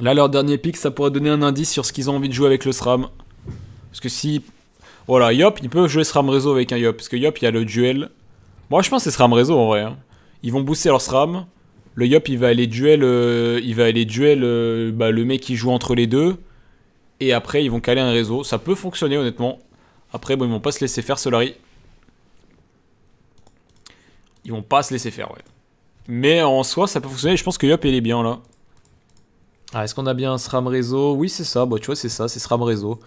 Là, leur dernier pic, ça pourrait donner un indice sur ce qu'ils ont envie de jouer avec le SRAM. Parce que si. Voilà, Yop, ils peuvent jouer SRAM réseau avec un Yop. Parce que Yop, il y a le duel. Moi, je pense que c'est SRAM réseau en vrai. Hein. Ils vont booster leur SRAM. Le Yop, il va aller duel. Euh, il va aller duel euh, bah, le mec qui joue entre les deux. Et après, ils vont caler un réseau. Ça peut fonctionner, honnêtement. Après, bon, ils vont pas se laisser faire, Solari. Ils vont pas se laisser faire, ouais. Mais en soi, ça peut fonctionner. Je pense que Yop, il est bien là. Ah, est-ce qu'on a bien un SRAM réseau Oui, c'est ça. Bon, bah, tu vois, c'est ça, c'est SRAM réseau.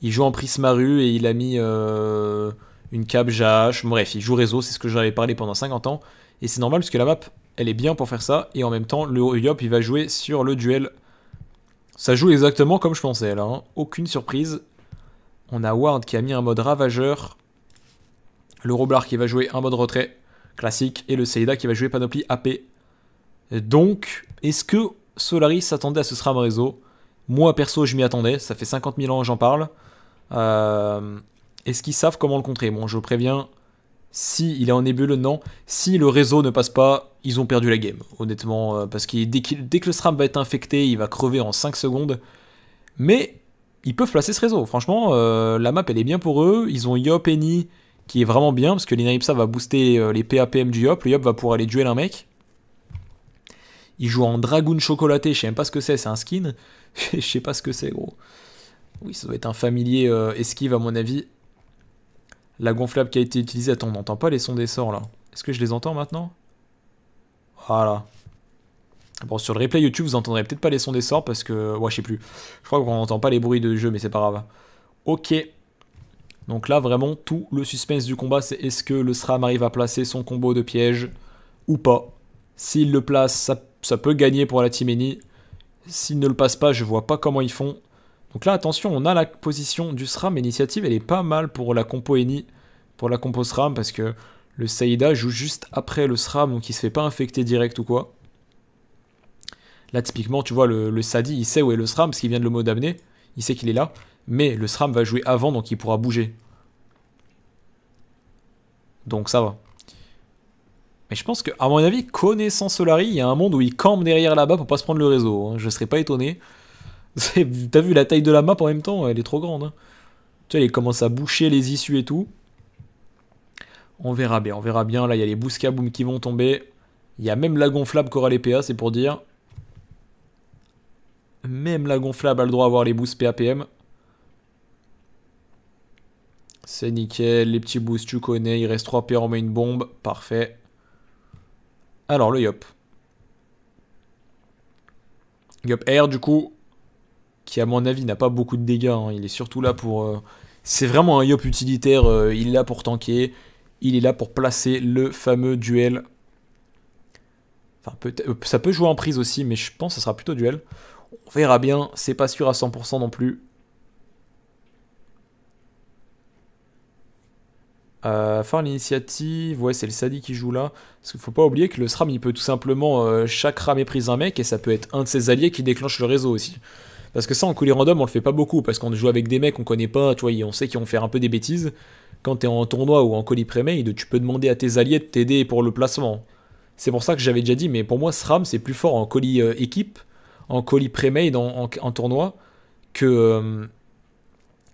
Il joue en Prismaru et il a mis euh, une cape JH. Bref, il joue réseau, c'est ce que j'avais parlé pendant 50 ans. Et c'est normal parce que la map, elle est bien pour faire ça. Et en même temps, le Yop, il va jouer sur le duel. Ça joue exactement comme je pensais, là. Hein. Aucune surprise. On a Ward qui a mis un mode ravageur. Le Roblar qui va jouer un mode retrait classique. Et le Seida qui va jouer panoplie AP. Donc, est-ce que Solaris s'attendait à ce SRAM réseau. Moi, perso, je m'y attendais. Ça fait 50 000 ans que j'en parle. Euh, est-ce qu'ils savent comment le contrer Bon, je préviens, si il est en le non. Si le réseau ne passe pas, ils ont perdu la game, honnêtement. Euh, parce que dès, que le SRAM va être infecté, il va crever en 5 secondes. Mais ils peuvent placer ce réseau. Franchement, euh, la map, elle est bien pour eux. Ils ont Yop Ni qui est vraiment bien, parce que l'Inaipsa va booster les PAPM du Yop. Le Yop va pouvoir aller duel un mec. Il joue en dragoon chocolaté, je sais même pas ce que c'est, c'est un skin. je sais pas ce que c'est, gros. Oui, ça doit être un familier euh, esquive, à mon avis. La gonflable qui a été utilisée. Attends, on n'entend pas les sons des sorts, là. Est-ce que je les entends maintenant Voilà. Bon, sur le replay YouTube, vous entendrez peut-être pas les sons des sorts parce que. Ouais, je sais plus. Je crois qu'on n'entend pas les bruits de jeu, mais c'est pas grave. Ok. Donc là, vraiment, tout le suspense du combat, c'est est-ce que le SRAM arrive à placer son combo de piège ou pas S'il le place, ça ça peut gagner pour la team Eni s'il ne le passe pas, je vois pas comment ils font. Donc là, attention, on a la position du SRAM. initiative elle est pas mal pour la compo Eni, pour la compo SRAM, parce que le Saïda joue juste après le SRAM, donc il se fait pas infecter direct ou quoi. Là, typiquement, tu vois, le, Sadi, il sait où est le SRAM, parce qu'il vient de le mot amener. Il sait qu'il est là. Mais le SRAM va jouer avant, donc il pourra bouger. Donc ça va. Mais je pense que, à mon avis, connaissant Solari, il y a un monde où il campe derrière là-bas pour pas se prendre le réseau. Hein. Je serais pas étonné. T'as vu la taille de la map en même temps, elle est trop grande. Hein. Tu vois, il commence à boucher les issues et tout. On verra bien, on verra bien. Là, il y a les Kaboom qui vont tomber. Il y a même la gonflable qui aura les PA, c'est pour dire. Même la gonflable a le droit d'avoir les boosts PAPM. C'est nickel, les petits boosts tu connais, il reste 3 PA, on met une bombe, parfait. Alors, le Yop. Yop Air, du coup, qui à mon avis n'a pas beaucoup de dégâts. Hein. Il est surtout là pour... Euh, c'est vraiment un Yop utilitaire. Euh, il est là pour tanker. Il est là pour placer le fameux duel. Enfin, peut euh, ça peut jouer en prise aussi, mais je pense que ça sera plutôt duel. On verra bien. C'est pas sûr à 100% non plus. Euh, fin l'initiative, ouais, c'est le Sadi qui joue là. Parce qu'il faut pas oublier que le SRAM, il peut tout simplement euh, chaque chaque est méprise un mec et ça peut être un de ses alliés qui déclenche le réseau aussi. Parce que ça, en colis random, on le fait pas beaucoup parce qu'on joue avec des mecs qu'on connaît pas, tu vois, on sait qu'ils vont faire un peu des bêtises. Quand es en tournoi ou en colis pré-made, tu peux demander à tes alliés de t'aider pour le placement. C'est pour ça que j'avais déjà dit, mais pour moi, SRAM, c'est plus fort en colis euh, équipe, en colis pré-made, en, tournoi, que, euh,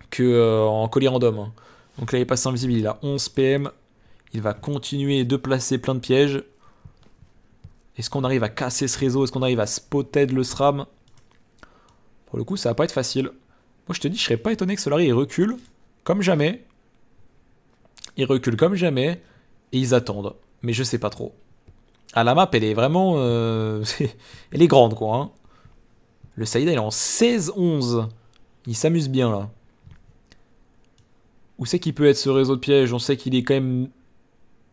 que en colis random. Hein. Donc là, il passe invisible, il a 11 PM. Il va continuer de placer plein de pièges. Est-ce qu'on arrive à casser ce réseau Est-ce qu'on arrive à spotter le SRAM Pour le coup, ça va pas être facile. Moi, je te dis, je serais pas étonné que Solari, il recule comme jamais. Il recule comme jamais et ils attendent. Mais je sais pas trop. Ah, la map, elle est vraiment. Euh, elle est grande, quoi. Hein. Le Saïda, il est en 16-11. Il s'amuse bien, là. Où c'est qu'il peut être ce réseau de pièges On sait qu'il est quand même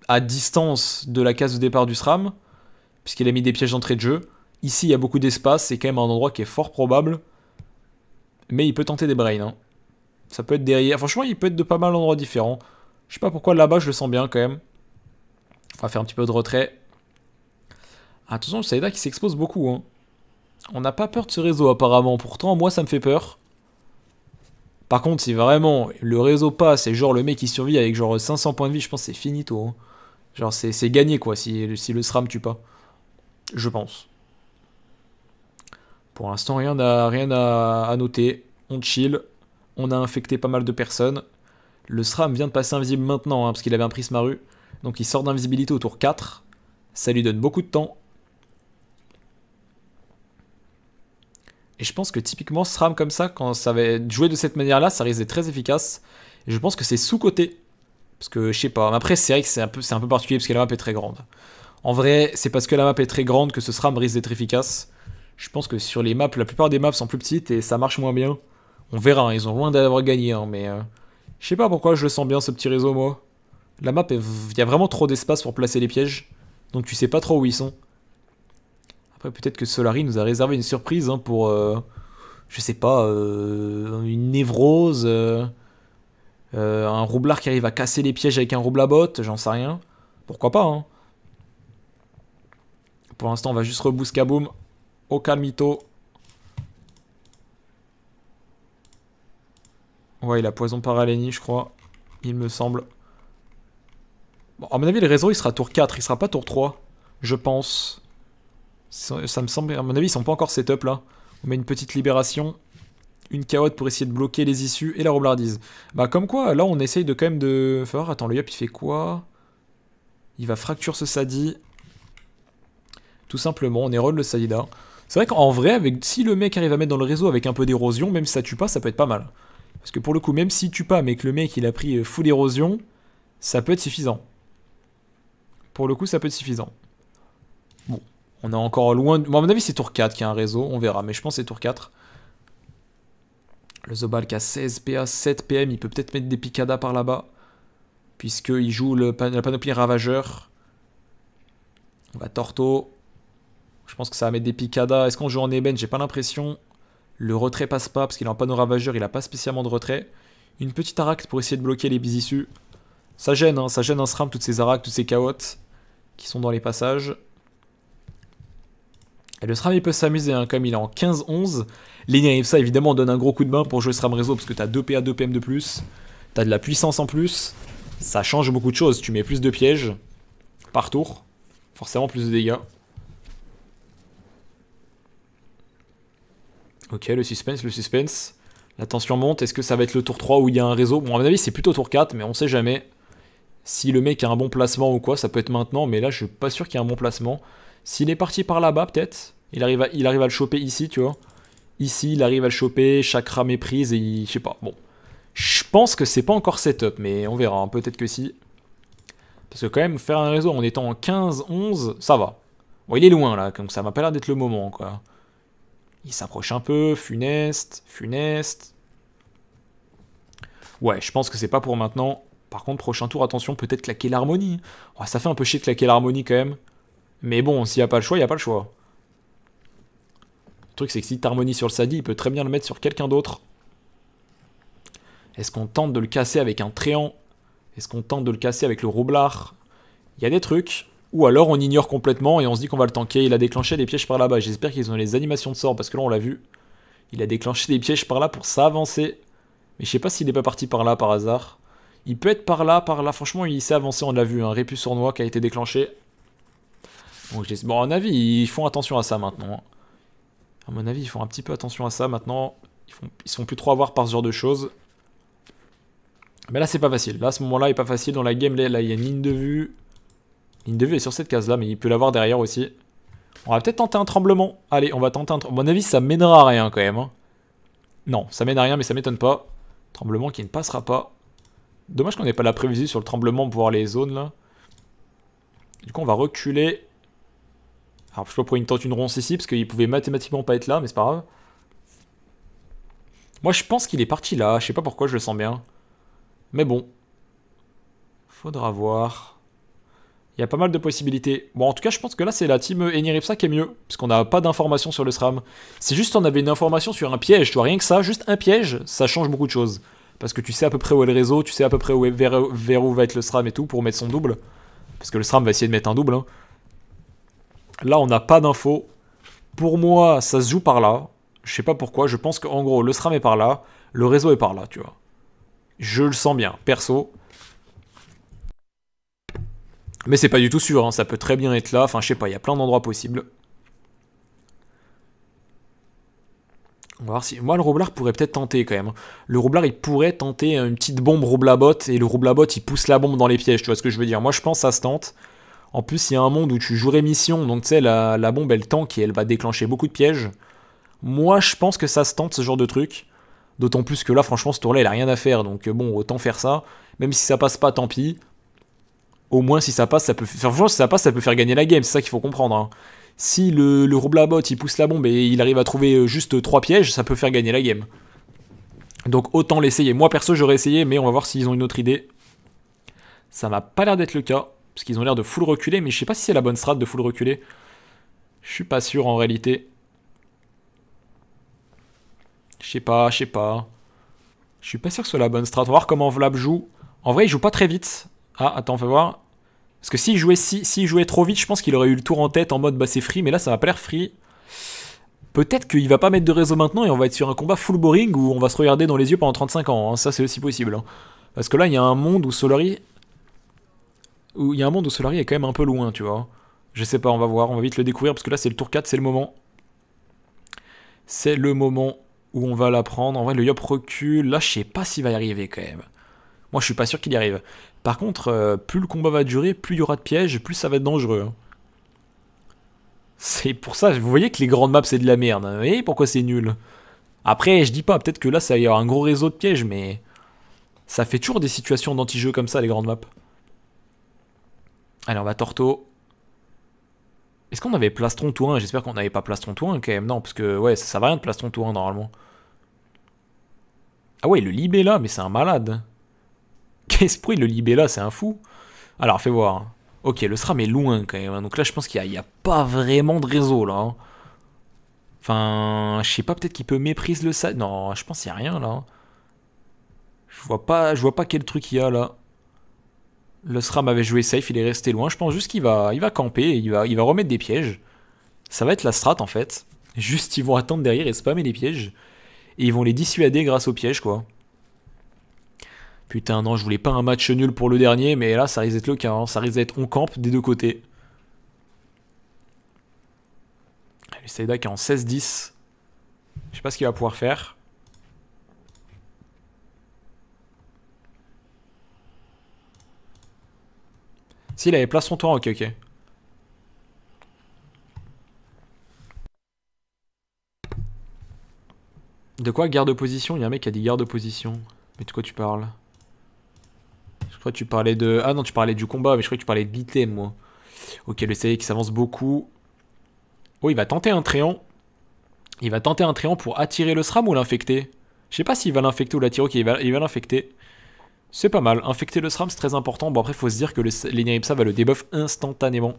à distance de la case de départ du SRAM, puisqu'il a mis des pièges d'entrée de jeu. Ici, il y a beaucoup d'espace, c'est quand même un endroit qui est fort probable. Mais il peut tenter des brains. Hein. Ça peut être derrière. Franchement, il peut être de pas mal d'endroits différents. Je sais pas pourquoi là-bas, je le sens bien quand même. On va faire un petit peu de retrait. Ah, attention, le Saïda qui s'expose beaucoup. Hein. On n'a pas peur de ce réseau apparemment. Pourtant, moi, ça me fait peur. Par contre, si vraiment le réseau passe et genre le mec qui survit avec genre 500 points de vie, je pense c'est finito. tôt. Hein. Genre c'est gagné quoi si, si le SRAM tue pas. Je pense. Pour l'instant, rien, à, rien à, noter. On chill. On a infecté pas mal de personnes. Le SRAM vient de passer invisible maintenant hein, parce qu'il avait un prisme à Donc il sort d'invisibilité au tour 4. Ça lui donne beaucoup de temps. Et je pense que typiquement, SRAM comme ça, quand ça va jouer de cette manière-là, ça risque d'être très efficace. Et je pense que c'est sous-côté. Parce que je sais pas. Mais après, c'est vrai que c'est un, peu, un peu particulier parce que la map est très grande. En vrai, c'est parce que la map est très grande que ce SRAM risque d'être efficace. Je pense que sur les maps, la plupart des maps sont plus petites et ça marche moins bien. On verra, hein, ils ont loin d'avoir gagné, hein, mais euh, je sais pas pourquoi je le sens bien ce petit réseau, moi. La map, il y a vraiment trop d'espace pour placer les pièges, donc tu sais pas trop où ils sont. Après, peut-être que Solari nous a réservé une surprise hein, pour, euh, je sais pas, euh, une névrose, euh, un roublard qui arrive à casser les pièges avec un rouble j'en sais rien. Pourquoi pas, hein. Pour l'instant, on va juste Au au Okamito. Ouais, il a poison paralénie, je crois. Il me semble. Bon, à mon avis, le réseau, il sera tour 4. Il sera pas tour 3. Je pense. Ça me semble, à mon avis, ils sont pas encore setup là. On met une petite libération, une carotte pour essayer de bloquer les issues et la roublardise. Bah comme quoi, là on essaye de quand même de faire. Ah, attends, le Yop il fait quoi Il va fracture ce Sadi. Tout simplement, on érode le Sadida. C'est vrai qu'en vrai, avec, si le mec arrive à mettre dans le réseau avec un peu d'érosion, même si ça tue pas, ça peut être pas mal. Parce que pour le coup, même si tue pas, mais que le mec il a pris euh, full érosion, ça peut être suffisant. Pour le coup, ça peut être suffisant. On est encore loin. Moi, à mon avis, c'est tour 4 qui a un réseau. On verra. Mais je pense que c'est tour 4. Le Zobal qui a 16 PA, 7 PM. Il peut peut-être mettre des picadas par là-bas. Puisqu'il joue le la panoplie ravageur. On va Torto. Je pense que ça va mettre des picadas. Est-ce qu'on joue en ébène J'ai pas l'impression. Le retrait passe pas parce qu'il a un panneau ravageur. Il a pas spécialement de retrait. Une petite Aracte pour essayer de bloquer les bisissus. Ça gêne, hein, ça gêne un SRAM, toutes ces araques, toutes ces chaotes qui sont dans les passages le SRAM, il peut s'amuser, hein, comme il est en 15-11. L'énergie ça évidemment, donne un gros coup de main pour jouer SRAM réseau, parce que t'as 2 PA, 2 PM de plus. T'as de la puissance en plus. Ça change beaucoup de choses. Tu mets plus de pièges par tour. Forcément, plus de dégâts. Ok, le suspense, le suspense. La tension monte. Est-ce que ça va être le tour 3 où il y a un réseau Bon, à mon avis, c'est plutôt tour 4, mais on sait jamais. Si le mec a un bon placement ou quoi, ça peut être maintenant, mais là, je suis pas sûr qu'il y a un bon placement. S'il est parti par là-bas, peut-être, il arrive, à, il arrive à le choper ici, tu vois. Ici, il arrive à le choper, chakra méprise et il... Je sais pas, bon. Je pense que c'est pas encore setup, mais on verra, hein. peut-être que si. Parce que quand même, faire un réseau en étant en 15-11, ça va. Bon, il est loin, là, donc ça m'a pas l'air d'être le moment, quoi. Il s'approche un peu, funeste, funeste. Ouais, je pense que c'est pas pour maintenant. Par contre, prochain tour, attention, peut-être claquer l'harmonie. Oh, ça fait un peu chier de claquer l'harmonie, quand même. Mais bon, s'il n'y a pas le choix, il n'y a pas le choix. Le truc, c'est que si sur le Sadi, il peut très bien le mettre sur quelqu'un d'autre. Est-ce qu'on tente de le casser avec un tréant Est-ce qu'on tente de le casser avec le roublard Il y a des trucs. Ou alors on ignore complètement et on se dit qu'on va le tanker. Il a déclenché des pièges par là-bas. J'espère qu'ils ont les animations de sort parce que là on l'a vu. Il a déclenché des pièges par là pour s'avancer. Mais je sais pas s'il n'est pas parti par là par hasard. Il peut être par là, par là. Franchement, il s'est avancé, on l'a vu. Un hein. sournois qui a été déclenché. Bon, à mon avis, ils font attention à ça maintenant. À mon avis, ils font un petit peu attention à ça maintenant. Ils, font, plus trop avoir par ce genre de choses. Mais là, c'est pas facile. Là, à ce moment-là, il est pas facile. Dans la game, là, il y a une ligne de vue. Ligne de vue est sur cette case-là, mais il peut l'avoir derrière aussi. On va peut-être tenter un tremblement. Allez, on va tenter un tremblement. À mon avis, ça mènera à rien quand même. Hein. Non, ça mène à rien, mais ça m'étonne pas. Tremblement qui ne passera pas. Dommage qu'on n'ait pas la prévision sur le tremblement pour voir les zones là. Du coup, on va reculer. Alors, je sais pas pourquoi tente une ronce ici, parce qu'il pouvait mathématiquement pas être là, mais c'est pas grave. Moi, je pense qu'il est parti là. Je sais pas pourquoi, je le sens bien. Mais bon. Faudra voir. Il y a pas mal de possibilités. Bon, en tout cas, je pense que là, c'est la team Eniripsa qui est mieux. Parce qu'on n'a pas d'informations sur le SRAM. C'est juste on avait une information sur un piège. Tu vois, rien que ça, juste un piège, ça change beaucoup de choses. Parce que tu sais à peu près où est le réseau, tu sais à peu près où vers où va être le SRAM et tout pour mettre son double. Parce que le SRAM va essayer de mettre un double. Hein. Là, on n'a pas d'infos. Pour moi, ça se joue par là. Je sais pas pourquoi. Je pense qu'en gros, le SRAM est par là. Le réseau est par là, tu vois. Je le sens bien, perso. Mais c'est pas du tout sûr. Hein. Ça peut très bien être là. Enfin, je sais pas. Il y a plein d'endroits possibles. On va voir si. Moi, le roublard pourrait peut-être tenter quand même. Le roublard, il pourrait tenter une petite bombe roublabot. et le roublabot, il pousse la bombe dans les pièges. Tu vois ce que je veux dire Moi, je pense que ça se tente. En plus, il y a un monde où tu jouerais mission, donc tu sais, la, bombe elle tank et elle va déclencher beaucoup de pièges. Moi, je pense que ça se tente ce genre de truc. D'autant plus que là, franchement, ce tour-là, il a rien à faire, donc euh, bon, autant faire ça. Même si ça passe pas, tant pis. Au moins, si ça passe, ça peut. ça passe, ça peut faire gagner la game, c'est ça qu'il faut comprendre. Hein. Si le, le Roblabot il pousse la bombe et il arrive à trouver euh, juste 3 pièges, ça peut faire gagner la game. Donc autant l'essayer. Moi perso j'aurais essayé, mais on va voir s'ils ont une autre idée. Ça m'a pas l'air d'être le cas. Parce qu'ils ont l'air de full reculer, mais je sais pas si c'est la bonne strat de full reculer. Je suis pas sûr en réalité. Je sais pas, je sais pas. Je suis pas sûr que ce soit la bonne strat. On va voir comment Vlab joue. En vrai, il joue pas très vite. Ah, attends, on va voir. Parce que s'il jouait, si, si jouait trop vite, je pense qu'il aurait eu le tour en tête en mode bah c'est free, mais là ça va pas l'air free. Peut-être qu'il va pas mettre de réseau maintenant et on va être sur un combat full boring où on va se regarder dans les yeux pendant 35 ans. Hein. Ça, c'est aussi possible. Hein. Parce que là, il y a un monde où Solari il y a un monde où Solari est quand même un peu loin, tu vois. Je sais pas, on va voir, on va vite le découvrir parce que là c'est le tour 4, c'est le moment. C'est le moment où on va l'apprendre. En vrai, le Yop recule. Là, je sais pas s'il va y arriver quand même. Moi, je suis pas sûr qu'il y arrive. Par contre, euh, plus le combat va durer, plus il y aura de pièges, plus ça va être dangereux. Hein. C'est pour ça, vous voyez que les grandes maps c'est de la merde. Hein. Vous voyez pourquoi c'est nul Après, je dis pas, peut-être que là, ça va y avoir un gros réseau de pièges, mais ça fait toujours des situations d'anti-jeu comme ça, les grandes maps. Allez, on va Torto. Est-ce qu'on avait plastron tour J'espère qu'on n'avait pas plastron tour quand même. Non, parce que ouais, ça, ça va rien de plastron tour normalement. Ah ouais, le Libella, mais c'est un malade. Qu'est-ce le Libella, c'est un fou. Alors, fais voir. Ok, le SRAM est loin quand même. Donc là, je pense qu'il n'y a, pas vraiment de réseau là. Hein. Enfin, je sais pas, peut-être qu'il peut mépriser le ça. Non, je pense qu'il n'y a rien là. Je vois pas, je vois pas quel truc il y a là. Le SRAM avait joué safe, il est resté loin. Je pense juste qu'il va, il va camper, il va, il va remettre des pièges. Ça va être la strat en fait. Juste, ils vont attendre derrière et spammer les pièges. Et ils vont les dissuader grâce aux pièges, quoi. Putain, non, je voulais pas un match nul pour le dernier, mais là, ça risque d'être le cas. Hein. Ça risque d'être on campe des deux côtés. Le Saïda qui est en 16-10. Je sais pas ce qu'il va pouvoir faire. il avait place son toit, ok, ok. De quoi garde position Il y a un mec qui a dit garde position. Mais de quoi tu parles Je crois que tu parlais de. Ah non, tu parlais du combat, mais je crois que tu parlais de l'item, moi. Ok, le CD qui s'avance beaucoup. Oh, il va tenter un tréant. Il va tenter un tréant pour attirer le SRAM ou l'infecter Je sais pas s'il va l'infecter ou l'attirer. Ok, il va l'infecter. C'est pas mal. Infecter le SRAM, c'est très important. Bon, après, faut se dire que l'Eniripsa va le débuff instantanément.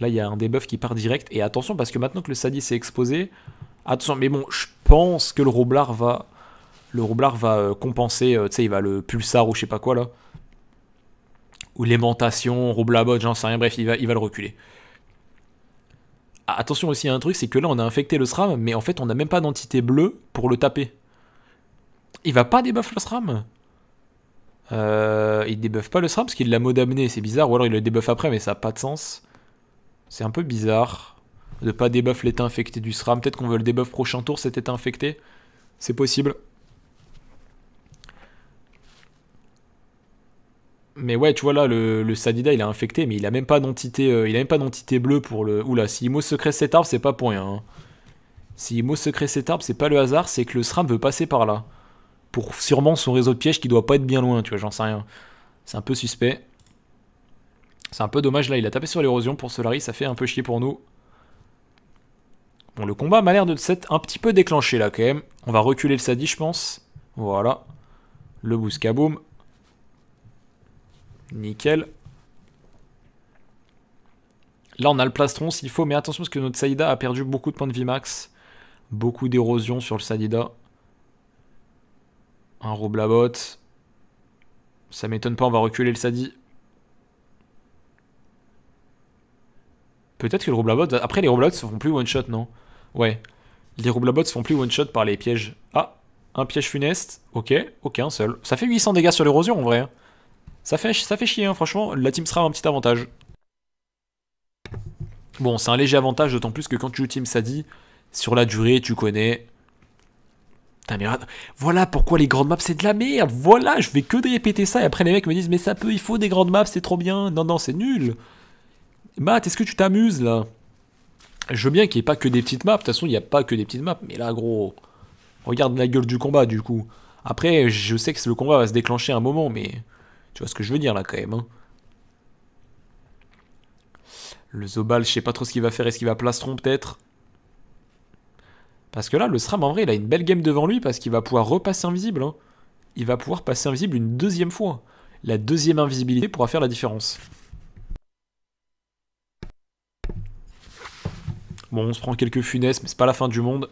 Là, il y a un debuff qui part direct. Et attention, parce que maintenant que le Sadis est exposé... Attention, mais bon, je pense que le Roublard va... Le va euh, compenser, euh, tu sais, il va le Pulsar ou je sais pas quoi, là. Ou l'aimantation, Roblabot, j'en sais rien. Bref, il va, il va le reculer. Attention aussi à un truc, c'est que là, on a infecté le SRAM, mais en fait, on n'a même pas d'entité bleue pour le taper. Il va pas débuff le SRAM euh, il débuffe pas le SRAM parce qu'il l'a mode c'est bizarre. Ou alors il le débuffe après, mais ça n'a pas de sens. C'est un peu bizarre de pas débuff l'état infecté du SRAM. Peut-être qu'on veut le débuff prochain tour, cet état infecté. C'est possible. Mais ouais, tu vois là, le, Sadida il a infecté, mais il a même pas d'entité, euh, il pas d'entité bleue pour le. Oula, si mot secret cet arbre, c'est pas pour rien. Hein. Si mot secret cet arbre, c'est pas le hasard, c'est que le SRAM veut passer par là sûrement son réseau de pièges qui doit pas être bien loin, tu vois, j'en sais rien. C'est un peu suspect. C'est un peu dommage, là, il a tapé sur l'érosion pour Solari, ça fait un peu chier pour nous. Bon, le combat m'a l'air de s'être un petit peu déclenché, là, quand même. On va reculer le Sadi, je pense. Voilà. Le Bouskaboum. Nickel. Là, on a le plastron s'il faut, mais attention parce que notre Saïda a perdu beaucoup de points de vie max. Beaucoup d'érosion sur le Sadida. Un Roblabot. Ça m'étonne pas, on va reculer le Sadi. Peut-être que le Roblabot... Après, les Roblabots se font plus one-shot, non Ouais. Les Roblabots se font plus one-shot par les pièges. Ah, un piège funeste. Ok, ok, un seul. Ça fait 800 dégâts sur l'érosion, en vrai. Hein. Ça fait, ça fait chier, hein, franchement. La team sera un petit avantage. Bon, c'est un léger avantage, d'autant plus que quand tu joues Team Sadi, sur la durée, tu connais voilà pourquoi les grandes maps c'est de la merde. Voilà, je vais que de répéter ça et après les mecs me disent mais ça peut, il faut des grandes maps, c'est trop bien. Non, non, c'est nul. Matt, est-ce que tu t'amuses là Je veux bien qu'il n'y ait pas que des petites maps. De toute façon, il n'y a pas que des petites maps. Mais là, gros, regarde la gueule du combat du coup. Après, je sais que le combat va se déclencher à un moment, mais tu vois ce que je veux dire là quand même. Hein. Le Zobal, je sais pas trop ce qu'il va faire. Est-ce qu'il va plastron peut-être parce que là, le SRAM, en vrai, il a une belle game devant lui parce qu'il va pouvoir repasser invisible. Hein. Il va pouvoir passer invisible une deuxième fois. La deuxième invisibilité pourra faire la différence. Bon, on se prend quelques funesses, mais c'est pas la fin du monde.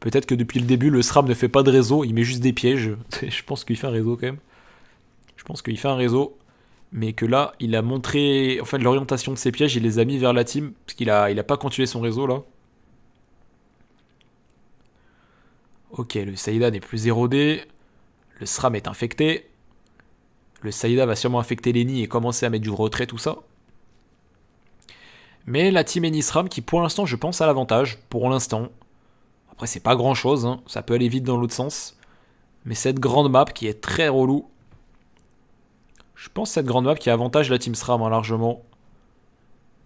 Peut-être que depuis le début, le SRAM ne fait pas de réseau, il met juste des pièges. Je pense qu'il fait un réseau quand même. Je pense qu'il fait un réseau, mais que là, il a montré en l'orientation de ses pièges, il les a mis vers la team, parce qu'il a, il a pas continué son réseau là. Ok, le Saïda n'est plus érodé. Le SRAM est infecté. Le Saïda va sûrement infecter les nids et commencer à mettre du retrait, tout ça. Mais la team SRAM qui, pour l'instant, je pense à l'avantage. Pour l'instant. Après, c'est pas grand chose. Hein. Ça peut aller vite dans l'autre sens. Mais cette grande map qui est très relou. Je pense cette grande map qui avantage la team SRAM hein, largement.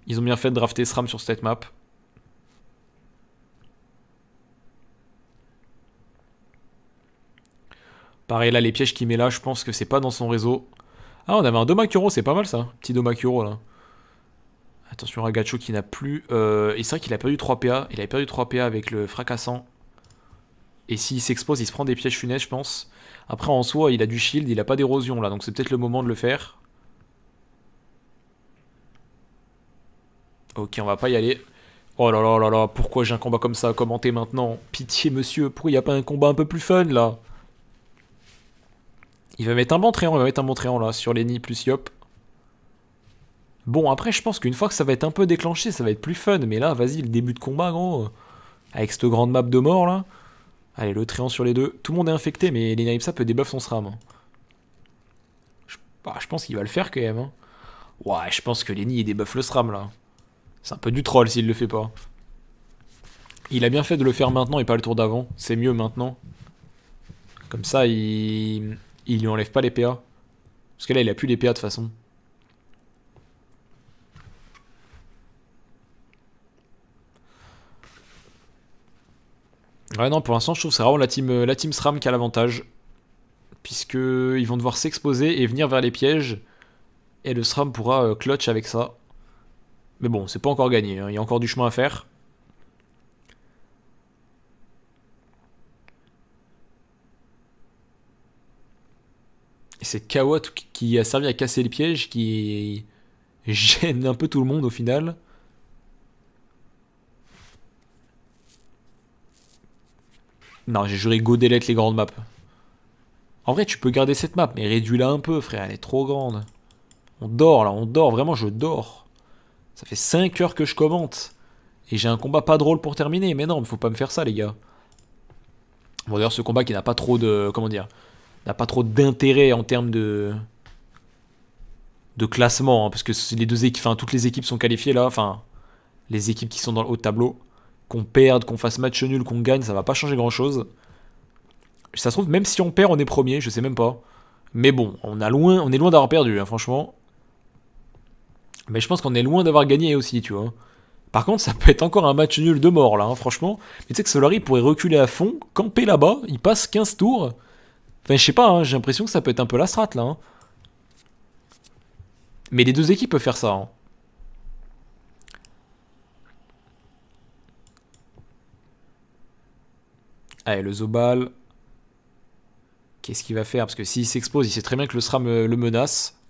Ils ont bien fait de drafter SRAM sur cette map. Pareil là, les pièges qu'il met là, je pense que c'est pas dans son réseau. Ah, on avait un domakuro c'est pas mal ça. Petit domakuro là. Attention Ragacho qui n'a plus... Euh, et c'est vrai qu'il a perdu 3 PA. Il avait perdu 3 PA avec le fracassant. Et s'il s'expose, il se prend des pièges funestes, je pense. Après, en soi, il a du shield, il a pas d'érosion là. Donc c'est peut-être le moment de le faire. Ok, on va pas y aller. Oh là là là là, pourquoi j'ai un combat comme ça à commenter maintenant Pitié monsieur, pourquoi il n'y a pas un combat un peu plus fun là il va mettre un bon triangle, il va mettre un bon triangle là, hein, sur Lenny plus Yop. Bon, après, je pense qu'une fois que ça va être un peu déclenché, ça va être plus fun. Mais là, vas-y, le début de combat, gros. Avec cette grande map de mort, là. Allez, le triangle sur les deux. Tout le monde est infecté, mais Lenny ça peut débuff son SRAM. Hein. Bah, je, pense qu'il va le faire, quand même. Hein. Ouais, je pense que Lenny, il débuffe le SRAM, là. C'est un peu du troll s'il le fait pas. Il a bien fait de le faire maintenant et pas le tour d'avant. C'est mieux maintenant. Comme ça, il il lui enlève pas les PA. Parce que là, il a plus les PA de toute façon. Ouais, non, pour l'instant, je trouve que c'est vraiment la team, euh, la team SRAM qui a l'avantage. Puisque ils vont devoir s'exposer et venir vers les pièges. Et le SRAM pourra euh, clutch avec ça. Mais bon, c'est pas encore gagné. Hein. Il y a encore du chemin à faire. c'est Kawat qui a servi à casser le piège, qui gêne un peu tout le monde au final. Non, j'ai juré go les grandes maps. En vrai, tu peux garder cette map, mais réduis-la un peu, frère, elle est trop grande. On dort, là, on dort, vraiment, je dors. Ça fait 5 heures que je commente. Et j'ai un combat pas drôle pour terminer, mais non, ne faut pas me faire ça, les gars. Bon, d'ailleurs, ce combat qui n'a pas trop de... Comment dire n'a pas trop d'intérêt en termes de de classement, hein, parce que les deux équipes, enfin toutes les équipes sont qualifiées là, enfin les équipes qui sont dans le haut tableau, qu'on perde, qu'on fasse match nul, qu'on gagne, ça va pas changer grand chose. Ça se trouve même si on perd, on est premier, je sais même pas. Mais bon, on loin, on est loin d'avoir perdu, hein, franchement. Mais je pense qu'on est loin d'avoir gagné aussi, tu vois. Par contre, ça peut être encore un match nul de mort là, hein, franchement. Mais tu sais que Solari pourrait reculer à fond, camper là-bas, il passe 15 tours. Enfin, je sais pas, hein, j'ai l'impression que ça peut être un peu la strat là. Hein. Mais les deux équipes peuvent faire ça. Hein. Allez, le Zobal. Qu'est-ce qu'il va faire Parce que s'il s'expose, il sait très bien que le SRAM euh, le menace.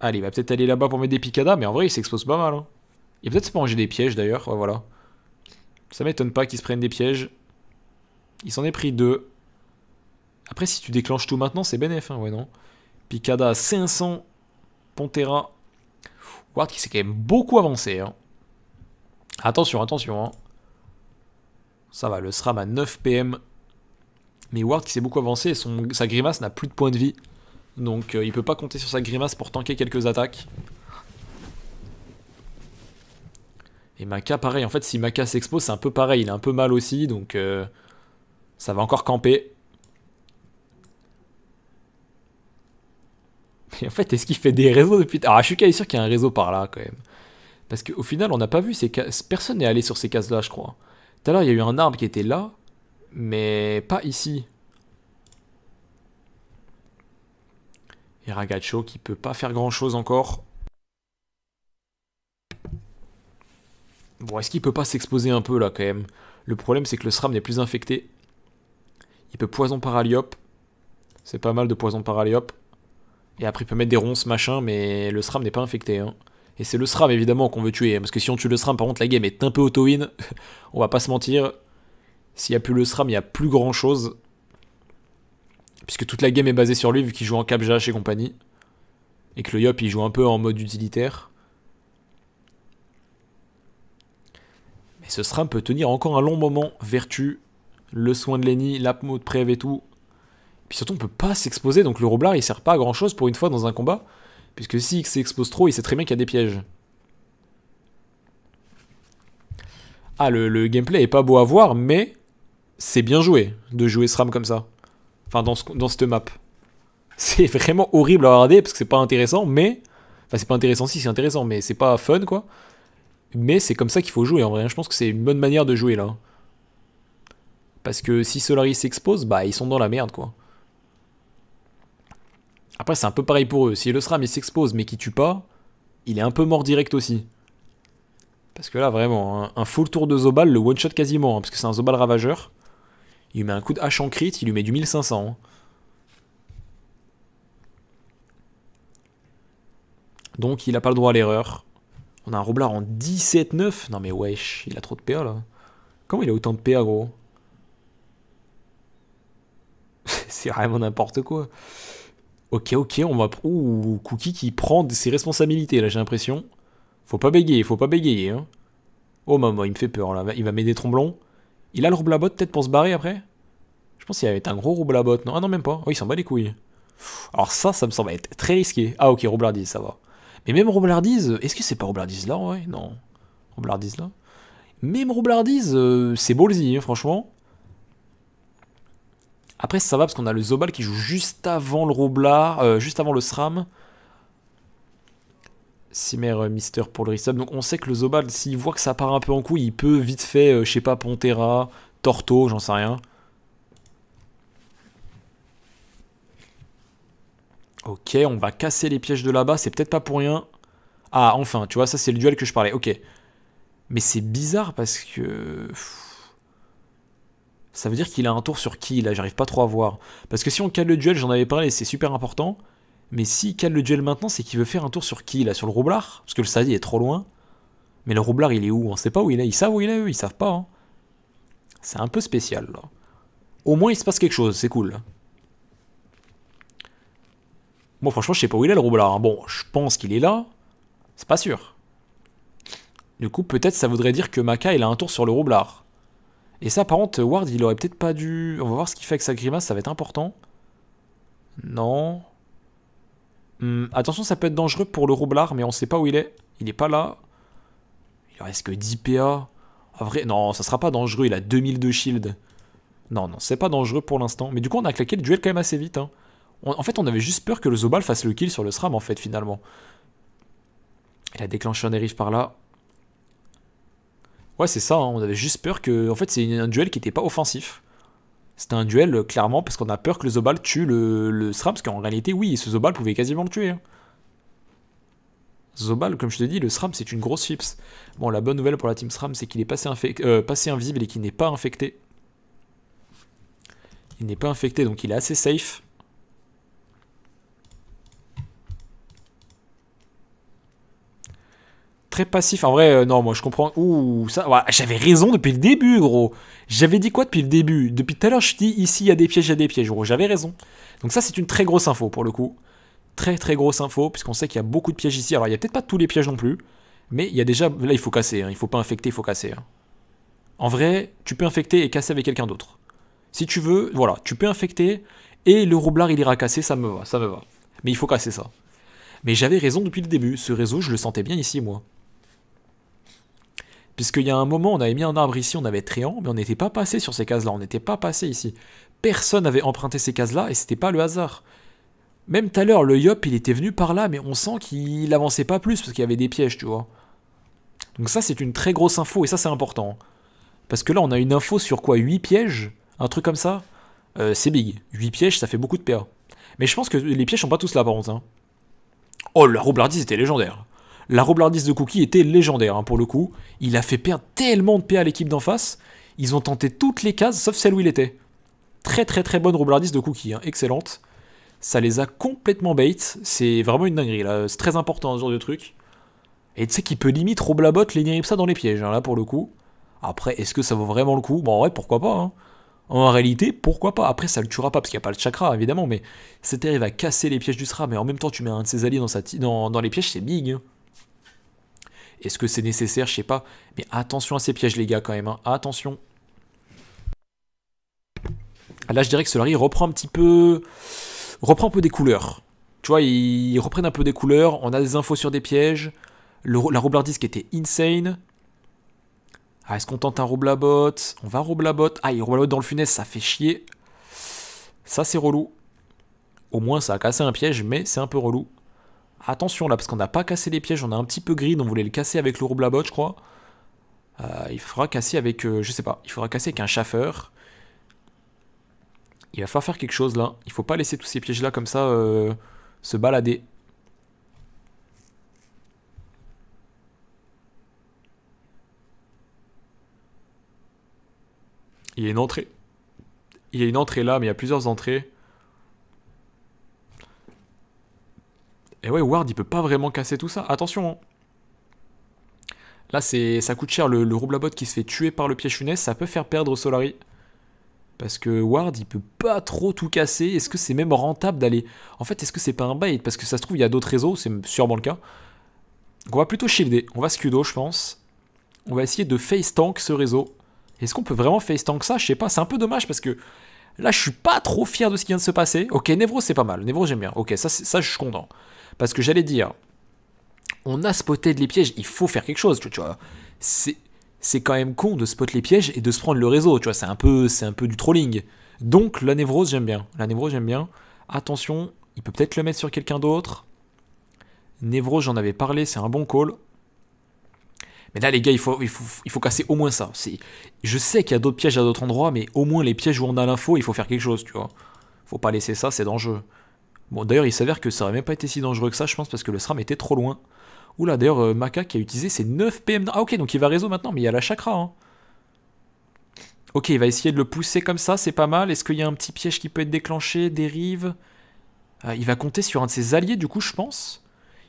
Allez, il va peut-être aller là-bas pour mettre des picadas, mais en vrai, il s'expose pas mal. Hein. Il peut-être se manger des pièges d'ailleurs, voilà. Ça m'étonne pas qu'ils se prennent des pièges. Il s'en est pris deux. Après, si tu déclenches tout maintenant, c'est bénéf, hein, ouais, non Picada 500, Pontera. Ward qui s'est quand même beaucoup avancé. Hein. Attention, attention. Hein. Ça va, le SRAM à 9 PM. Mais Ward qui s'est beaucoup avancé, sa grimace n'a plus de points de vie. Donc euh, il peut pas compter sur sa grimace pour tanker quelques attaques. Et Maka, pareil. En fait, si Maka s'expose, c'est un peu pareil. Il a un peu mal aussi, donc euh, ça va encore camper. Mais en fait, est-ce qu'il fait des réseaux depuis... Alors, ah, suis quasi sûr qu'il y a un réseau par là, quand même. Parce qu'au final, on n'a pas vu ces cases... Personne n'est allé sur ces cases-là, je crois. Tout à l'heure, il y a eu un arbre qui était là, mais pas ici. Et Ragacho qui peut pas faire grand-chose encore. Bon, est-ce qu'il peut pas s'exposer un peu là quand même Le problème c'est que le SRAM n'est plus infecté. Il peut poison paralyope. C'est pas mal de poison paralyope. Et après il peut mettre des ronces machin, mais le SRAM n'est pas infecté. Hein. Et c'est le SRAM évidemment qu'on veut tuer. Hein, parce que si on tue le SRAM, par contre la game est un peu auto-win. on va pas se mentir. S'il n'y a plus le SRAM, il n'y a plus grand chose. Puisque toute la game est basée sur lui, vu qu'il joue en cap et compagnie. Et que le Yop il joue un peu en mode utilitaire. Et ce SRAM peut tenir encore un long moment. Vertu, le soin de Lenny, l'apmo de Prév et tout. Puis surtout, on peut pas s'exposer, donc le roublard il sert pas à grand chose pour une fois dans un combat. Puisque si il s'expose trop, il sait très bien qu'il y a des pièges. Ah, le, le, gameplay est pas beau à voir, mais c'est bien joué de jouer SRAM comme ça. Enfin, dans, dans cette map. C'est vraiment horrible à regarder parce que c'est pas intéressant, mais. Enfin, c'est pas intéressant si, c'est intéressant, mais c'est pas fun quoi. Mais c'est comme ça qu'il faut jouer en vrai. Je pense que c'est une bonne manière de jouer là. Parce que si Solaris s'expose, bah ils sont dans la merde quoi. Après c'est un peu pareil pour eux. Si le SRAM il s'expose mais qu'il tue pas, il est un peu mort direct aussi. Parce que là vraiment, un, full tour de Zobal le one shot quasiment, hein, parce que c'est un Zobal ravageur. Il lui met un coup de hache en crit, il lui met du 1500. Hein. Donc il n'a pas le droit à l'erreur. On a un roublard en 17-9. Non mais wesh, il a trop de PA là. Comment il a autant de PA gros C'est vraiment n'importe quoi. Ok, ok, on va... Ouh, Cookie qui prend ses responsabilités là, j'ai l'impression. Faut pas bégayer, faut pas bégayer. Hein. Oh maman, il me fait peur là. Il va mettre des tromblons. Il a le roublabot peut-être pour se barrer après Je pense qu'il y avait un gros roublabot. Non, ah non, même pas. Oh, il s'en bat les couilles. Alors ça, ça me semble être très risqué. Ah ok, roblard ça va. Mais même Roblardiz, euh, est-ce que c'est pas Roblardiz là ouais Non. Roblardiz là Même Roblardiz, euh, c'est ballsy, hein, franchement. Après, ça va parce qu'on a le Zobal qui joue juste avant le Roblard, euh, juste avant le SRAM. Cimer, Mister pour le Donc on sait que le Zobal, s'il voit que ça part un peu en couille, il peut vite fait, je sais pas, Pontera, Torto, j'en sais rien. Ok, on va casser les pièges de là-bas, c'est peut-être pas pour rien. Ah, enfin, tu vois, ça c'est le duel que je parlais, ok. Mais c'est bizarre parce que... Ça veut dire qu'il a un tour sur qui, là, j'arrive pas trop à voir. Parce que si on cale le duel, j'en avais parlé, c'est super important. Mais s'il cale le duel maintenant, c'est qu'il veut faire un tour sur qui, là, sur le roublard Parce que le Sadi est trop loin. Mais le roublard, il est où On sait pas où il est. Ils savent où il est, eux, ils savent pas. Hein. C'est un peu spécial, là. Au moins, il se passe quelque chose, c'est cool. Moi, franchement, je sais pas où il est le roublard. Hein. Bon, je pense qu'il est là. C'est pas sûr. Du coup, peut-être ça voudrait dire que Maka, il a un tour sur le roublard. Et ça, par contre, Ward, il aurait peut-être pas dû... On va voir ce qu'il fait avec sa grimace, ça va être important. Non. Hmm, attention, ça peut être dangereux pour le roublard, mais on sait pas où il est. Il est pas là. Il reste que 10 PA. Ah, vrai... Non, ça sera pas dangereux, il a 2000 de shield. Non, non, c'est pas dangereux pour l'instant. Mais du coup, on a claqué le duel quand même assez vite. Hein en fait, on avait juste peur que le Zobal fasse le kill sur le SRAM, en fait, finalement. Il a déclenché un dérive par là. Ouais, c'est ça, hein. on avait juste peur que... En fait, c'est un duel qui n'était pas offensif. C'était un duel, euh, clairement, parce qu'on a peur que le Zobal tue le, SRAM, parce qu'en réalité, oui, ce Zobal pouvait quasiment le tuer. Hein. Zobal, comme je te dis, le SRAM, c'est une grosse chips. Bon, la bonne nouvelle pour la team SRAM, c'est qu'il est passé, euh, passé invisible et qu'il n'est pas infecté. Il n'est pas infecté, donc il est assez safe. passif. En vrai, euh, non, moi je comprends. Ouh, ça, j'avais raison depuis le début, gros. J'avais dit quoi depuis le début Depuis tout à l'heure, je dis ici, il y a des pièges, il y a des pièges, gros. J'avais raison. Donc, ça, c'est une très grosse info pour le coup. Très, très grosse info, puisqu'on sait qu'il y a beaucoup de pièges ici. Alors, il n'y a peut-être pas tous les pièges non plus, mais il y a déjà. Là, il faut casser. Hein. Il faut pas infecter, il faut casser. Hein. En vrai, tu peux infecter et casser avec quelqu'un d'autre. Si tu veux, voilà, tu peux infecter et le roublard, il ira casser, ça me va, ça me va. Mais il faut casser ça. Mais j'avais raison depuis le début, ce réseau, je le sentais bien ici, moi. Puisqu'il y a un moment, on avait mis un arbre ici, on avait Tréant, mais on n'était pas passé sur ces cases-là, on n'était pas passé ici. Personne n'avait emprunté ces cases-là et c'était pas le hasard. Même tout à l'heure, le Yop, il était venu par là, mais on sent qu'il avançait pas plus parce qu'il y avait des pièges, tu vois. Donc ça, c'est une très grosse info et ça, c'est important. Parce que là, on a une info sur quoi 8 pièges Un truc comme ça euh, C'est big. 8 pièges, ça fait beaucoup de PA. Mais je pense que les pièges sont pas tous là, par contre. Hein. Oh, la roublardise était légendaire. La roblardise de Cookie était légendaire hein, pour le coup. Il a fait perdre tellement de PA à l'équipe d'en face. Ils ont tenté toutes les cases sauf celle où il était. Très très très bonne roblardise de Cookie, hein, excellente. Ça les a complètement bait. C'est vraiment une dinguerie là. C'est très important ce genre de truc. Et tu sais qu'il peut limite Roblabot les ça dans les pièges hein, là pour le coup. Après, est-ce que ça vaut vraiment le coup Bon, ouais pourquoi pas en réalité, pourquoi pas Après, ça le tuera pas parce qu'il n'y a pas le chakra, évidemment, mais cette arrive à casser les pièges du SRA, mais en même temps, tu mets un de ses alliés dans, dans les pièges, c'est big. Est-ce que c'est nécessaire Je sais pas. Mais attention à ces pièges, les gars, quand même. Hein. Attention. Là, je dirais que Solari reprend un petit peu, reprend un peu des couleurs. Tu vois, ils reprennent un peu des couleurs. On a des infos sur des pièges. la roublardise qui était insane. Ah, est-ce qu'on tente un roublabot On va roublabot. Ah, il dans le funeste, ça fait chier. Ça, c'est relou. Au moins, ça a cassé un piège, mais c'est un peu relou. Attention là, parce qu'on n'a pas cassé les pièges, on a un petit peu grid, on voulait le casser avec le rouble je crois. Euh, il faudra casser avec, euh, je sais pas, il faudra casser avec un chaffeur. Il va falloir faire quelque chose là. Il faut pas laisser tous ces pièges là comme ça euh, se balader. Il y a une entrée. Il y a une entrée là, mais il y a plusieurs entrées. Et eh ouais, Ward, il peut pas vraiment casser tout ça. Attention. Hein. Là, c'est, ça coûte cher. Le, le qui se fait tuer par le piège funès, ça peut faire perdre Solari. Parce que Ward, il peut pas trop tout casser. Est-ce que c'est même rentable d'aller. En fait, est-ce que c'est pas un bait Parce que ça se trouve, il y a d'autres réseaux, c'est sûrement le cas. Donc, on va plutôt shielder. On va scudo, je pense. On va essayer de face tank ce réseau. Est-ce qu'on peut vraiment face tank ça Je sais pas. C'est un peu dommage parce que là, je suis pas trop fier de ce qui vient de se passer. Ok, Nevro, c'est pas mal. Nevro, j'aime bien. Ok, ça, ça je suis content. Parce que j'allais dire, on a spoté les pièges, il faut faire quelque chose, tu vois. C'est, c'est quand même con de spot les pièges et de se prendre le réseau, tu vois, c'est un peu, c'est un peu du trolling. Donc la névrose, j'aime bien. La névrose, j'aime bien. Attention, il peut peut-être le mettre sur quelqu'un d'autre. Névrose, j'en avais parlé, c'est un bon call. Mais là, les gars, il faut, il faut, il faut casser au moins ça. je sais qu'il y a d'autres pièges à d'autres endroits, mais au moins les pièges où on a l'info, il faut faire quelque chose, tu vois. Faut pas laisser ça, c'est dangereux. Bon, d'ailleurs, il s'avère que ça aurait même pas été si dangereux que ça, je pense, parce que le SRAM était trop loin. Oula, d'ailleurs, euh, Maka qui a utilisé ses 9 PM. Ah, ok, donc il va réseau maintenant, mais il y a la chakra. Hein. Ok, il va essayer de le pousser comme ça, c'est pas mal. Est-ce qu'il y a un petit piège qui peut être déclenché Dérive euh, Il va compter sur un de ses alliés, du coup, je pense.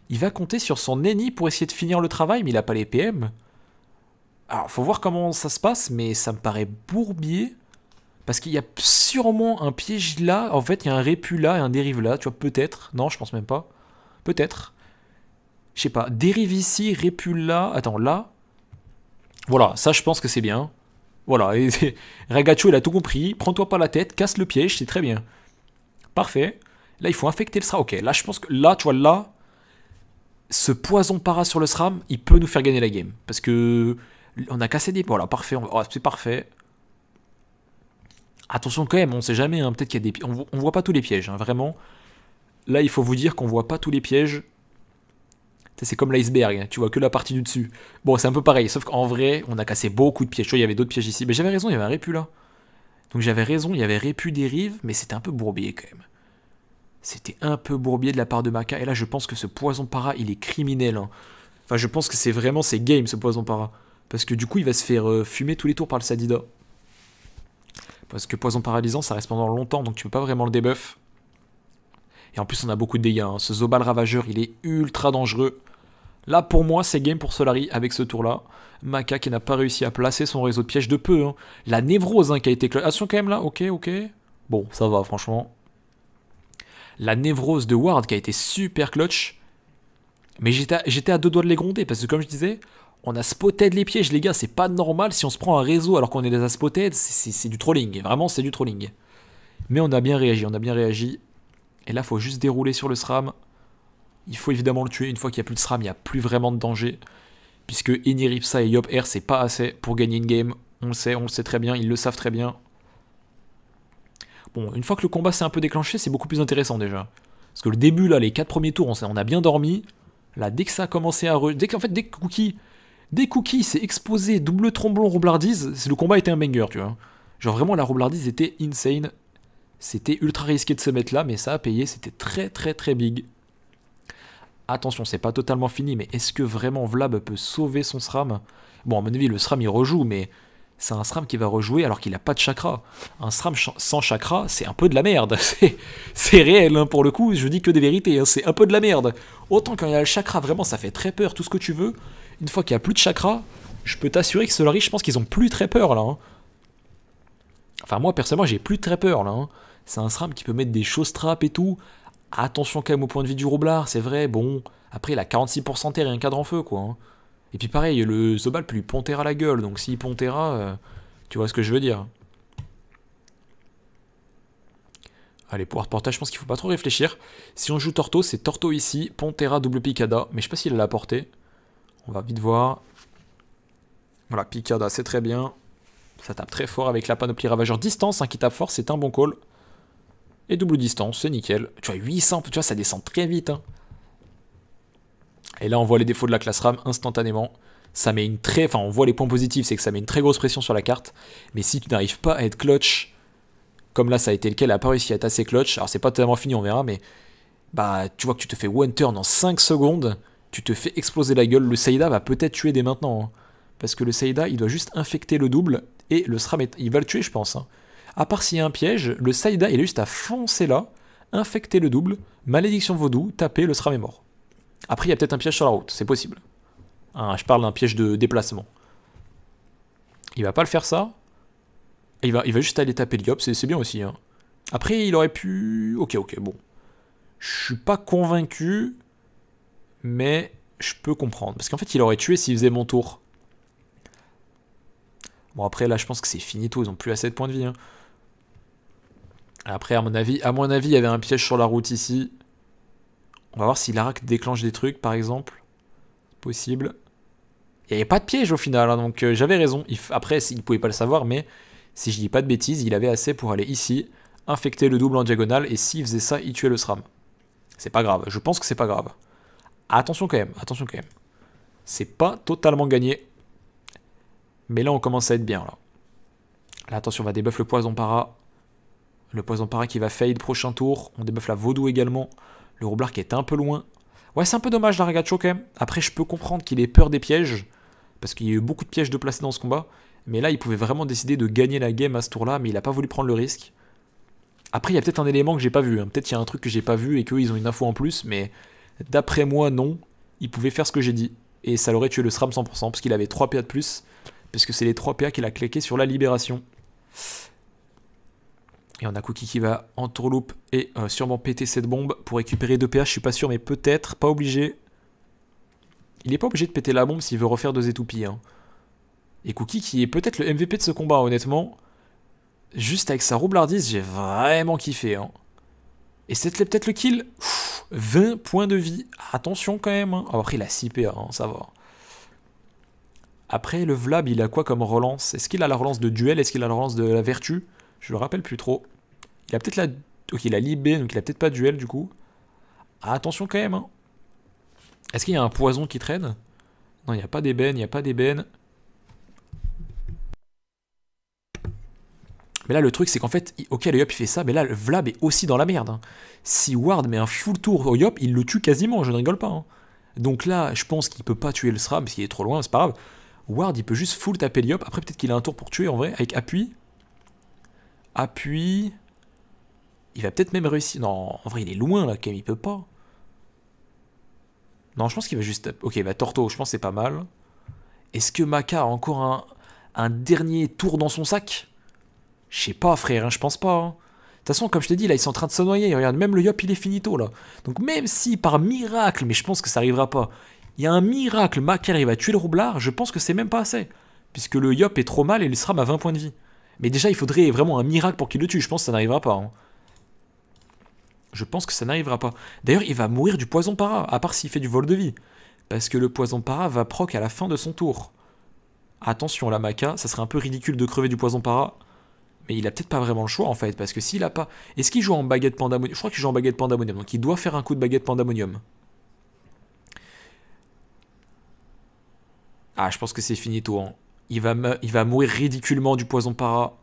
Il va compter sur son ennemi pour essayer de finir le travail, mais il a pas les PM. Alors, faut voir comment ça se passe, mais ça me paraît bourbier parce qu'il y a sûrement un piège là, en fait, il y a un répu là et un dérive là, tu vois, peut-être, non, je pense même pas, peut-être, je sais pas, dérive ici, répul là, attends, là, voilà, ça je pense que c'est bien, voilà, et il a tout compris, prends-toi pas la tête, casse le piège, c'est très bien, parfait, là, il faut infecter le SRAM, ok, là, je pense que, là, tu vois, là, ce poison para sur le SRAM, il peut nous faire gagner la game, parce que, on a cassé des, voilà, parfait, oh, c'est parfait, Attention quand même, on sait jamais, hein, peut-être qu'il y a des on, ne voit pas tous les pièges, hein, vraiment. Là, il faut vous dire qu'on voit pas tous les pièges. C'est comme l'iceberg, hein, tu vois que la partie du dessus. Bon, c'est un peu pareil, sauf qu'en vrai, on a cassé beaucoup de pièges. il y avait d'autres pièges ici, mais j'avais raison, il y avait un répu là. Donc j'avais raison, il y avait répu dérive, mais c'était un peu bourbier quand même. C'était un peu bourbier de la part de Maka, Et là, je pense que ce poison para, il est criminel. Enfin, je pense que c'est vraiment c'est game ce poison para. Parce que du coup, il va se faire euh, fumer tous les tours par le Sadida. Parce que poison paralysant, ça reste pendant longtemps, donc tu peux pas vraiment le debuff. Et en plus, on a beaucoup de dégâts. Hein. Ce Zobal Ravageur, il est ultra dangereux. Là, pour moi, c'est game pour Solari avec ce tour-là. Maka qui n'a pas réussi à placer son réseau de pièges de peu. Hein. La névrose hein, qui a été... Attention quand même là, ok, ok. Bon, ça va, franchement. La névrose de Ward qui a été super clutch. Mais j'étais à, à deux doigts de les gronder parce que comme je disais, on a spotted les pièges, les gars, c'est pas normal si on se prend un réseau alors qu'on est les a spotted, c'est du trolling, vraiment c'est du trolling. Mais on a bien réagi, on a bien réagi. Et là, faut juste dérouler sur le SRAM. Il faut évidemment le tuer. Une fois qu'il n'y a plus de SRAM, il n'y a plus vraiment de danger. Puisque Eniripsa et Yop Air, c'est pas assez pour gagner une game. On le sait, on le sait très bien, ils le savent très bien. Bon, une fois que le combat s'est un peu déclenché, c'est beaucoup plus intéressant déjà. Parce que le début, là, les 4 premiers tours, on a bien dormi. Là, dès que ça a commencé à... Re... Dès qu'en fait, dès que Cookie des cookies, c'est exposé, double tromblon, roublardise. Le combat était un banger, tu vois. Genre vraiment, la roublardise était insane. C'était ultra risqué de se mettre là, mais ça a payé, c'était très très très big. Attention, c'est pas totalement fini, mais est-ce que vraiment Vlab peut sauver son SRAM Bon, à mon avis, le SRAM il rejoue, mais c'est un SRAM qui va rejouer alors qu'il a pas de chakra. Un SRAM sans chakra, c'est un peu de la merde. C'est réel, hein, pour le coup, je dis que des vérités, hein, c'est un peu de la merde. Autant quand il y a le chakra, vraiment, ça fait très peur, tout ce que tu veux une fois qu'il n'y a plus de chakra, je peux t'assurer que Solaris, je pense qu'ils ont plus très peur là. Hein. Enfin, moi personnellement, j'ai plus très peur là. Hein. C'est un SRAM qui peut mettre des choses et tout. Attention quand même au point de vue du roublard, c'est vrai. Bon, après, il a 46% terre et un cadre en feu quoi. Hein. Et puis pareil, le Zobal peut lui à la gueule. Donc s'il Pontera, euh, tu vois ce que je veux dire. Allez, pour portage, je pense qu'il faut pas trop réfléchir. Si on joue Torto, c'est Torto ici, Pontera, double Picada. Mais je sais pas s'il la portée. On va vite voir. Voilà, Picard c'est très bien. Ça tape très fort avec la panoplie ravageur distance hein, qui tape fort, c'est un bon call. Et double distance, c'est nickel. Tu vois, 800, tu vois, ça descend très vite. Hein. Et là, on voit les défauts de la classe RAM instantanément. Ça met une très, enfin, on voit les points positifs, c'est que ça met une très grosse pression sur la carte. Mais si tu n'arrives pas à être clutch, comme là, ça a été le cas, elle a pas réussi à être assez clutch. Alors, c'est pas tellement fini, on verra, mais bah, tu vois que tu te fais one turn en 5 secondes tu te fais exploser la gueule. Le Saïda va peut-être tuer dès maintenant. Hein. Parce que le Saïda, il doit juste infecter le double et le SRAM, est... il va le tuer, je pense. Hein. À part s'il y a un piège, le Saïda, il est juste à foncer là, infecter le double, malédiction vaudou, taper, le SRAM est mort. Après, il y a peut-être un piège sur la route, c'est possible. Hein, je parle d'un piège de déplacement. Il va pas le faire ça. Il va, il va juste aller taper Liop, c'est bien aussi. Après, il aurait pu... Ok, ok, bon. Je suis pas convaincu mais je peux comprendre. Parce qu'en fait, il aurait tué s'il faisait mon tour. Bon, après, là, je pense que c'est fini tout ils n'ont plus assez de points de vie. Hein. Après, à mon avis, à mon avis, il y avait un piège sur la route ici. On va voir si l'arac déclenche des trucs, par exemple. Possible. Il n'y avait pas de piège au final, hein, donc euh, j'avais raison. Après, il ne pouvait pas le savoir, mais si je dis pas de bêtises, il avait assez pour aller ici, infecter le double en diagonale, et s'il faisait ça, il tuait le SRAM. C'est pas grave, je pense que c'est pas grave. Attention quand même, attention quand même. C'est pas totalement gagné. Mais là, on commence à être bien. Là, attention, on va débuff le poison para. Le poison para qui va fade prochain tour. On débuff la vaudou également. Le roublard qui est un peu loin. Ouais, c'est un peu dommage la Ragacho quand même. Après, je peux comprendre qu'il ait peur des pièges. Parce qu'il y a eu beaucoup de pièges de placés dans ce combat. Mais là, il pouvait vraiment décider de gagner la game à ce tour-là. Mais il n'a pas voulu prendre le risque. Après, il y a peut-être un élément que j'ai pas vu. Hein. Peut-être qu'il y a un truc que j'ai pas vu et qu'eux, ils ont une info en plus. Mais D'après moi, non. Il pouvait faire ce que j'ai dit. Et ça l'aurait tué le SRAM 100%, parce qu'il avait 3 PA de plus. Parce que c'est les 3 PA qu'il a claqué sur la libération. Et on a Cookie qui va en tourloupe et euh, sûrement péter cette bombe pour récupérer 2 PA. Je suis pas sûr, mais peut-être. Pas obligé. Il n'est pas obligé de péter la bombe s'il veut refaire deux étoupies. Hein. Et Cookie qui est peut-être le MVP de ce combat, honnêtement. Juste avec sa roublardise, j'ai vraiment kiffé. Hein. Et c'était peut-être le kill 20 points de vie. Attention quand même. Hein. Oh, après, il a 6 PA, hein, ça va. Après, le Vlab, il a quoi comme relance Est-ce qu'il a la relance de duel Est-ce qu'il a la relance de la vertu Je le rappelle plus trop. Il a peut-être la... Ok, il a l'IB, donc il a peut-être pas duel, du coup. Attention quand même. Hein. Est-ce qu'il y a un poison qui traîne Non, il n'y a pas d'ébène, il n'y a pas d'ébène. Mais là, le truc, c'est qu'en fait, ok, le Yop, il fait ça, mais là, Vlab est aussi dans la merde. Hein. Si Ward met un full tour au Yop, il le tue quasiment, je ne rigole pas. Hein. Donc là, je pense qu'il peut pas tuer le Sra, parce qu'il est trop loin, c'est pas grave. Ward, il peut juste full taper le Yop. Après, peut-être qu'il a un tour pour tuer, en vrai, avec appui. Appui. Il va peut-être même réussir. Non, en vrai, il est loin, là, quand même, il peut pas. Non, je pense qu'il va juste... Ok, bah Torto, je pense c'est pas mal. Est-ce que Maka a encore un, un dernier tour dans son sac je sais pas, frère, hein, je pense pas. Hein. De toute façon, comme je t'ai dit, là, ils sont en train de se noyer. Regarde, même le Yop, il est finito, là. Donc, même si par miracle, mais je pense que ça arrivera pas, il y a un miracle, Maca arrive à tuer le roublard, je pense que c'est même pas assez. Puisque le Yop est trop mal et il sera à 20 points de vie. Mais déjà, il faudrait vraiment un miracle pour qu'il le tue. Je pense que ça n'arrivera pas. Hein. Je pense que ça n'arrivera pas. D'ailleurs, il va mourir du poison para, à part s'il fait du vol de vie. Parce que le poison para va proc à la fin de son tour. Attention, la Maca, ça serait un peu ridicule de crever du poison para. Mais il a peut-être pas vraiment le choix en fait, parce que s'il a pas. Est-ce qu'il joue en baguette pandamonium Je crois qu'il joue en baguette pandamonium, donc il doit faire un coup de baguette pandamonium. Ah, je pense que c'est fini tout. Il, va il va mourir ridiculement du poison para.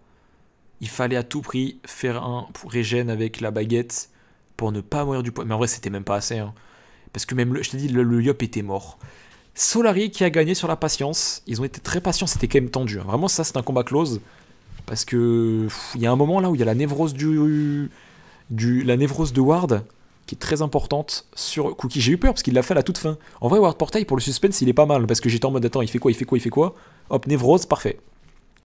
Il fallait à tout prix faire un régène avec la baguette pour ne pas mourir du poison. Mais en vrai, c'était même pas assez. Hein. Parce que même, le... je t'ai dit, le, le Yop était mort. Solari qui a gagné sur la patience. Ils ont été très patients, c'était quand même tendu. Hein. Vraiment, ça, c'est un combat close. Parce que il y a un moment là où il y a la névrose du, du la névrose de Ward qui est très importante sur Cookie. J'ai eu peur parce qu'il l'a fait à la toute fin. En vrai, Ward Portail, pour le suspense, il est pas mal parce que j'étais en mode attends, il fait quoi, il fait quoi, il fait quoi Hop, névrose, parfait.